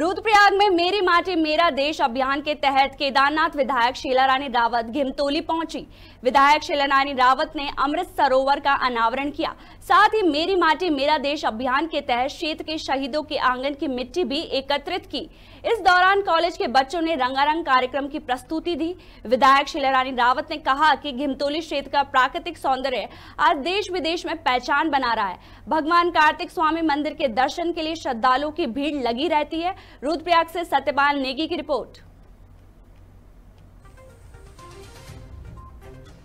रुद्रप्रयाग में मेरी माटी मेरा देश अभियान के तहत केदारनाथ विधायक शीला रानी रावत घिमतोली पहुंची विधायक शीला रानी रावत ने अमृत सरोवर का अनावरण किया साथ ही मेरी माटी मेरा देश अभियान के तहत क्षेत्र के शहीदों के आंगन की मिट्टी भी एकत्रित की इस दौरान कॉलेज के बच्चों ने रंगारंग कार्यक्रम की प्रस्तुति दी विधायक शीला रानी रावत ने कहा कि घिमतोली क्षेत्र का प्राकृतिक सौंदर्य आज देश विदेश में पहचान बना रहा है भगवान कार्तिक स्वामी मंदिर के दर्शन के लिए श्रद्धालुओं की भीड़ लगी रहती है रुद्रप्रयाग से सत्यपाल नेगी की रिपोर्ट